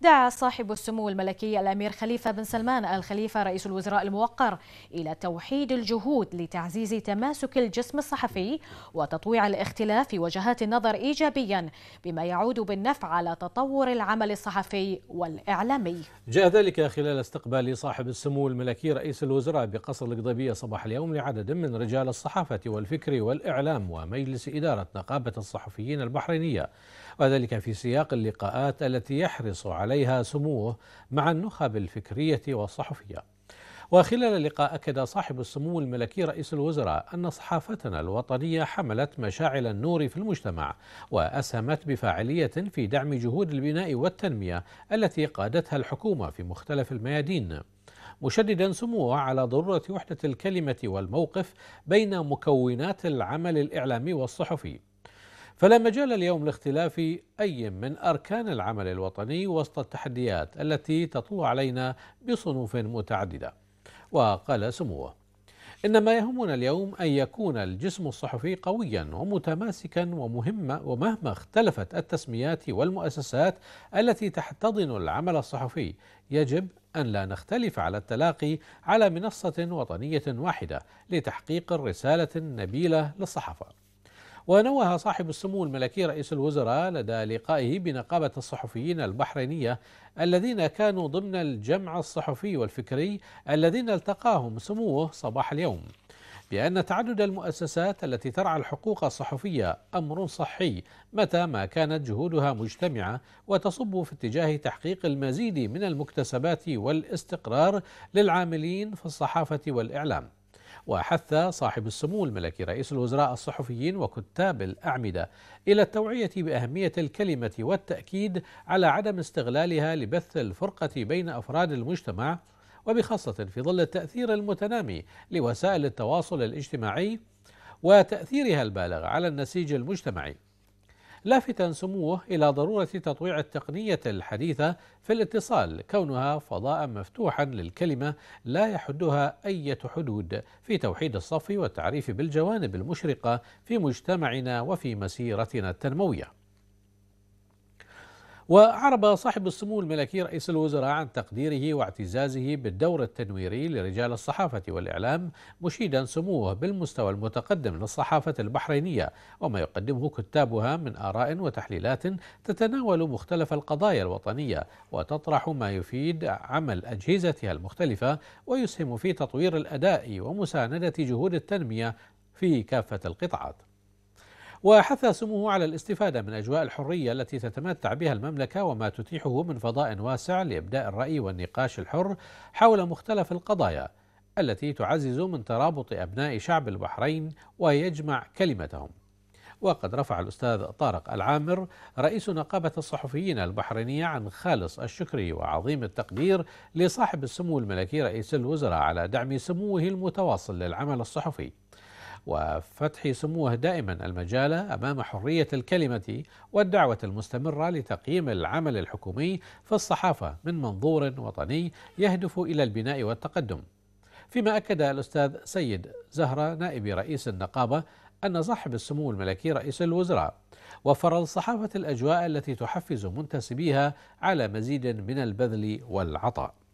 دعا صاحب السمو الملكي الأمير خليفة بن سلمان الخليفة رئيس الوزراء الموقر إلى توحيد الجهود لتعزيز تماسك الجسم الصحفي وتطويع الاختلاف في وجهات النظر إيجابيا بما يعود بالنفع على تطور العمل الصحفي والإعلامي جاء ذلك خلال استقبال صاحب السمو الملكي رئيس الوزراء بقصر القضبية صباح اليوم لعدد من رجال الصحافة والفكر والإعلام ومجلس إدارة نقابة الصحفيين البحرينية وذلك في سياق اللقاءات التي يحرص على عليها سموه مع النخب الفكرية والصحفية وخلال اللقاء أكد صاحب السمو الملكي رئيس الوزراء أن صحافتنا الوطنية حملت مشاعل النور في المجتمع وأسهمت بفاعلية في دعم جهود البناء والتنمية التي قادتها الحكومة في مختلف الميادين مشددا سموه على ضرورة وحدة الكلمة والموقف بين مكونات العمل الإعلامي والصحفي فلا مجال اليوم لاختلاف أي من أركان العمل الوطني وسط التحديات التي تطل علينا بصنوف متعددة وقال سموه إنما يهمنا اليوم أن يكون الجسم الصحفي قويا ومتماسكا ومهما ومهما اختلفت التسميات والمؤسسات التي تحتضن العمل الصحفي يجب أن لا نختلف على التلاقي على منصة وطنية واحدة لتحقيق الرسالة النبيلة للصحفه. ونوه صاحب السمو الملكي رئيس الوزراء لدى لقائه بنقابة الصحفيين البحرينية الذين كانوا ضمن الجمع الصحفي والفكري الذين التقاهم سموه صباح اليوم بأن تعدد المؤسسات التي ترعى الحقوق الصحفية أمر صحي متى ما كانت جهودها مجتمعة وتصب في اتجاه تحقيق المزيد من المكتسبات والاستقرار للعاملين في الصحافة والإعلام وحث صاحب السمو الملكي رئيس الوزراء الصحفيين وكتاب الأعمدة إلى التوعية بأهمية الكلمة والتأكيد على عدم استغلالها لبث الفرقة بين أفراد المجتمع وبخاصة في ظل التأثير المتنامي لوسائل التواصل الاجتماعي وتأثيرها البالغ على النسيج المجتمعي لافتا سموه إلى ضرورة تطويع التقنية الحديثة في الاتصال كونها فضاء مفتوحا للكلمة لا يحدها أي حدود في توحيد الصف والتعريف بالجوانب المشرقة في مجتمعنا وفي مسيرتنا التنموية وأعرب صاحب السمو الملكي رئيس الوزراء عن تقديره واعتزازه بالدور التنويري لرجال الصحافة والإعلام مشيدا سموه بالمستوى المتقدم للصحافة البحرينية وما يقدمه كتابها من آراء وتحليلات تتناول مختلف القضايا الوطنية وتطرح ما يفيد عمل أجهزتها المختلفة ويسهم في تطوير الأداء ومساندة جهود التنمية في كافة القطاعات وحث سموه على الاستفادة من أجواء الحرية التي تتمتع بها المملكة وما تتيحه من فضاء واسع لإبداء الرأي والنقاش الحر حول مختلف القضايا التي تعزز من ترابط أبناء شعب البحرين ويجمع كلمتهم وقد رفع الأستاذ طارق العامر رئيس نقابة الصحفيين البحرينية عن خالص الشكر وعظيم التقدير لصاحب السمو الملكي رئيس الوزراء على دعم سموه المتواصل للعمل الصحفي وفتح سموه دائما المجال امام حريه الكلمه والدعوه المستمره لتقييم العمل الحكومي في الصحافه من منظور وطني يهدف الى البناء والتقدم. فيما اكد الاستاذ سيد زهره نائب رئيس النقابه أن صاحب السمو الملكي رئيس الوزراء وفر الصحافة الأجواء التي تحفز منتسبيها على مزيد من البذل والعطاء